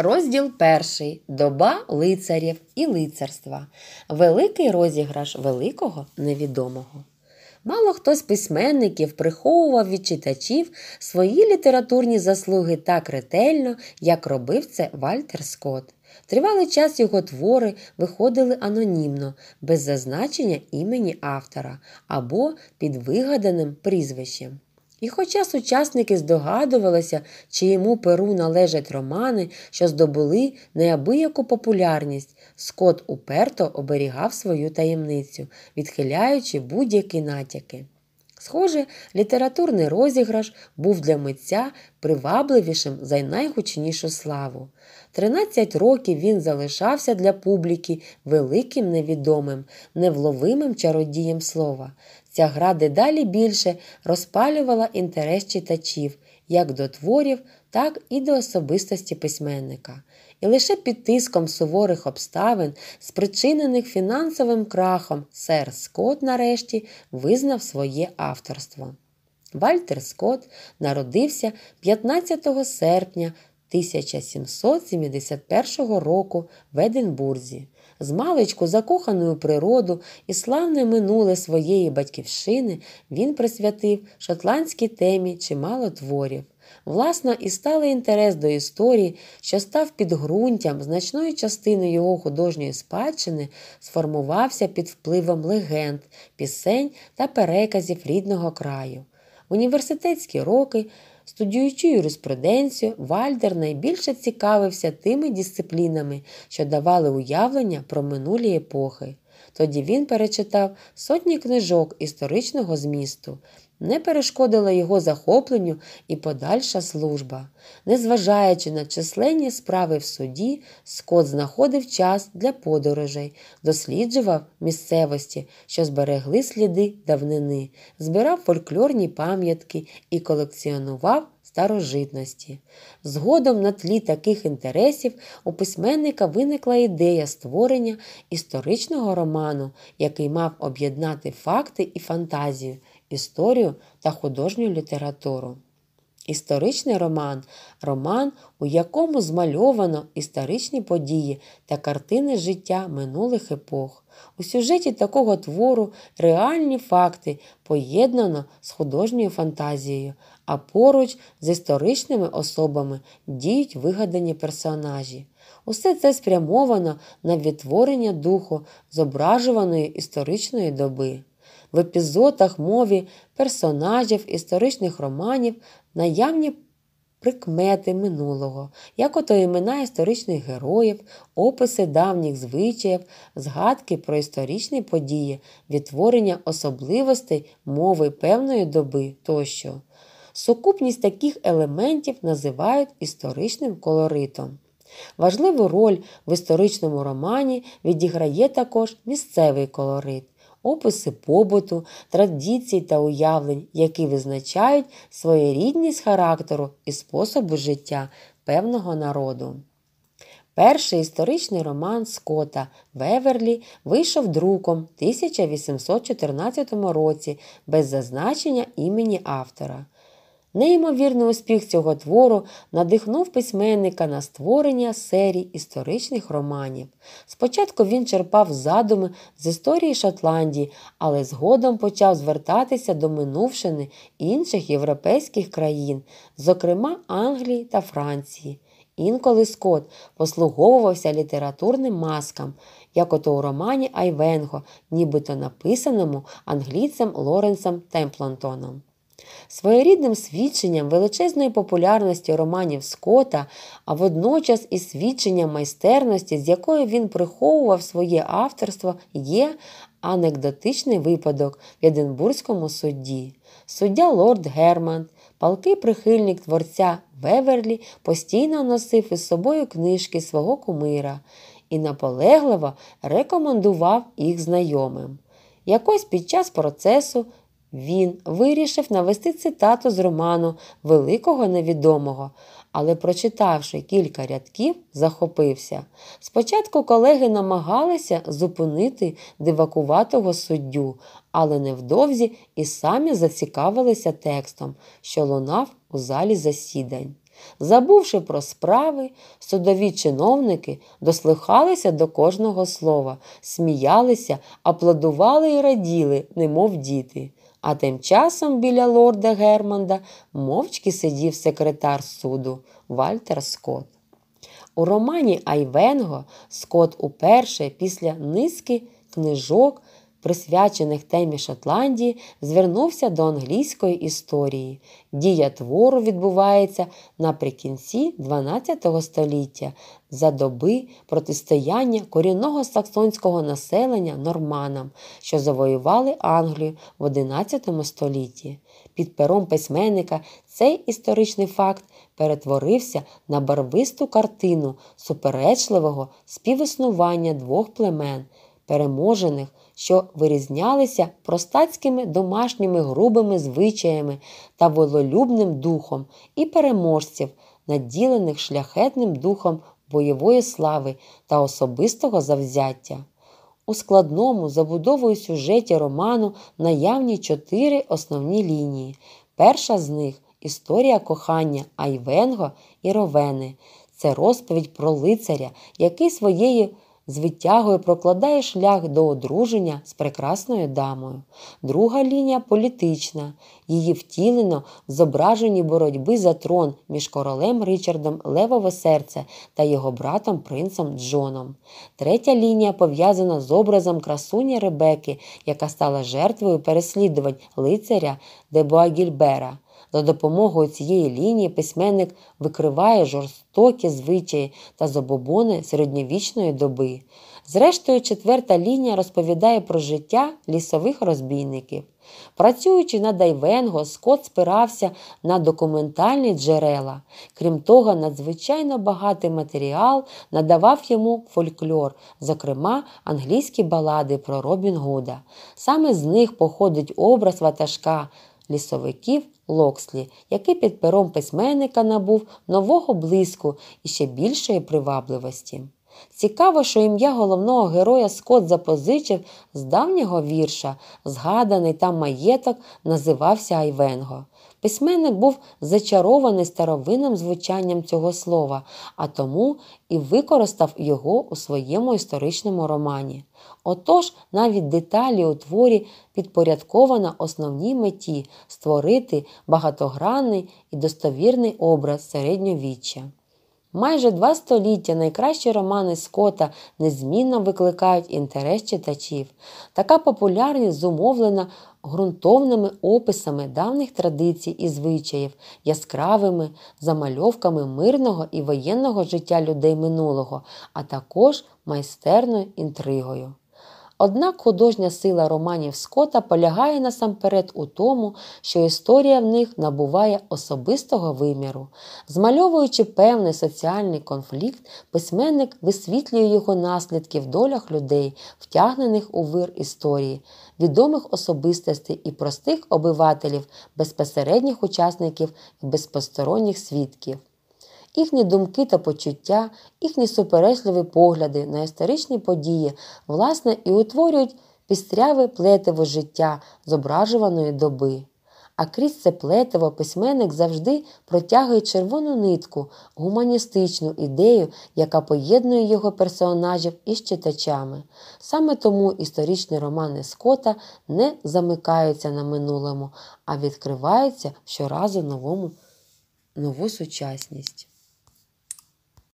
Розділ перший доба лицарів і лицарства. Великий розіграш великого невідомого. Мало хто з письменників приховував від читачів свої літературні заслуги так ретельно, як робив це Вальтер Скотт. Тривалий час його твори виходили анонімно, без зазначення імені автора або під вигаданим прізвищем. І хоча сучасники здогадувалися, чи йому перу належать романи, що здобули неабияку популярність, Скотт уперто оберігав свою таємницю, відхиляючи будь-які натяки. Схоже, літературний розіграш був для митця привабливішим за найгучнішу славу. 13 років він залишався для публіки великим невідомим, невловимим чародієм слова. Ця гра дедалі більше розпалювала інтерес читачів як до творів, так і до особистості письменника. І лише під тиском суворих обставин, спричинених фінансовим крахом, сер Скотт нарешті визнав своє авторство. Вальтер Скотт народився 15 серпня 1771 року в Единбурзі. З маличку, закоханою природу і славне минуле своєї батьківщини він присвятив шотландській темі чимало творів. Власно, і сталий інтерес до історії, що став підґрунтям значної частини його художньої спадщини, сформувався під впливом легенд, пісень та переказів рідного краю. університетські роки. Студіючи юриспруденцію, Вальдер найбільше цікавився тими дисциплінами, що давали уявлення про минулі епохи. Тоді він перечитав сотні книжок історичного змісту, не перешкодила його захопленню і подальша служба. Незважаючи на численні справи в суді, Скот знаходив час для подорожей, досліджував місцевості, що зберегли сліди давнини, збирав фольклорні пам'ятки і колекціонував старожитності. Згодом на тлі таких інтересів у письменника виникла ідея створення історичного роману, який мав об'єднати факти і фантазію історію та художню літературу. Історичний роман роман, у якому змальовано історичні події та картини життя минулих епох. У сюжеті такого твору реальні факти поєднано з художньою фантазією, а поруч з історичними особами діють вигадані персонажі. Усе це спрямовано на відтворення духу зображуваної історичної доби в епізодах, мові, персонажів, історичних романів, наявні прикмети минулого, як ото імена історичних героїв, описи давніх звичаїв, згадки про історичні події, відтворення особливостей мови певної доби тощо. Сукупність таких елементів називають історичним колоритом. Важливу роль в історичному романі відіграє також місцевий колорит описи побуту, традицій та уявлень, які визначають своєрідність характеру і способу життя певного народу. Перший історичний роман Скота Веверлі вийшов друком в 1814 році без зазначення імені автора. Неймовірний успіх цього твору надихнув письменника на створення серій історичних романів. Спочатку він черпав задуми з історії Шотландії, але згодом почав звертатися до минувшини інших європейських країн, зокрема Англії та Франції. Інколи Скотт послуговувався літературним маскам, як ото у романі Айвенго, нібито написаному англійцем Лоренсом Темплантоном. Своєрідним свідченням величезної популярності романів Скотта, а водночас і свідченням майстерності, з якою він приховував своє авторство, є анекдотичний випадок в Единбурзькому судді. Суддя Лорд Герман, палкий прихильник творця Веверлі, постійно носив із собою книжки свого кумира і наполегливо рекомендував їх знайомим. Якось під час процесу він вирішив навести цитату з роману Великого невідомого, але, прочитавши кілька рядків, захопився. Спочатку колеги намагалися зупинити дивакуватого суддю, але невдовзі і самі зацікавилися текстом, що лунав у залі засідань. Забувши про справи, судові чиновники дослухалися до кожного слова, сміялися, аплодували і раділи, немов діти. А тим часом біля лорда Германда мовчки сидів секретар суду Вальтер Скотт. У романі Айвенго Скотт уперше після низки книжок присвячених темі Шотландії, звернувся до англійської історії. Дія твору відбувається наприкінці XII століття за доби протистояння корінного саксонського населення норманам, що завоювали Англію в XI столітті. Під пером письменника цей історичний факт перетворився на барвисту картину суперечливого співіснування двох племен, переможених що вирізнялися простацькими домашніми грубими звичаями та вололюбним духом і переможців, наділених шляхетним духом бойової слави та особистого завзяття. У складному забудовою сюжеті роману наявні чотири основні лінії. Перша з них історія кохання Айвенго і Ровени. Це розповідь про лицаря, який своєю з відтягою прокладає шлях до одруження з прекрасною дамою. Друга лінія політична, її втілено в зображенні боротьби за трон між королем Ричардом Левове серце та його братом принцем Джоном. Третя лінія пов'язана з образом красуні Ребеки, яка стала жертвою переслідувань лицаря Дебоагільбера. За допомогою цієї лінії письменник викриває жорстокі звичаї та забобони середньовічної доби. Зрештою, четверта лінія розповідає про життя лісових розбійників. Працюючи на Дайвенго, Скотт спирався на документальні джерела. Крім того, надзвичайно багатий матеріал надавав йому фольклор, зокрема англійські балади про Робін Гуда. Саме з них походить образ ватажка, лісовиків Локслі, який під пером письменника набув нового блиску і ще більшої привабливості. Цікаво, що ім'я головного героя Скотт запозичив з давнього вірша, згаданий там маєток називався Айвенго. Письменник був зачарований старовинним звучанням цього слова, а тому і використав його у своєму історичному романі. Отож, навіть деталі у творі підпорядкована основній меті створити багатогранний і достовірний образ середньовіччя. Майже два століття найкращі романи Скотта незмінно викликають інтерес читачів. Така популярність зумовлена ґрунтовними описами давніх традицій і звичаїв, яскравими замальовками мирного і воєнного життя людей минулого, а також майстерною інтригою. Однак художня сила романів Скотта полягає насамперед у тому, що історія в них набуває особистого виміру. Змальовуючи певний соціальний конфлікт, письменник висвітлює його наслідки в долях людей, втягнених у вир історії, відомих особистостей і простих обивателів, безпосередніх учасників і безпосторонніх свідків їхні думки та почуття, їхні суперечливі погляди на історичні події, власне, і утворюють пістряве плетиво життя зображуваної доби. А крізь це плетиво письменник завжди протягує червону нитку, гуманістичну ідею, яка поєднує його персонажів із читачами. Саме тому історичні романи Скота не замикаються на минулому, а відкриваються щоразу новому, нову сучасність.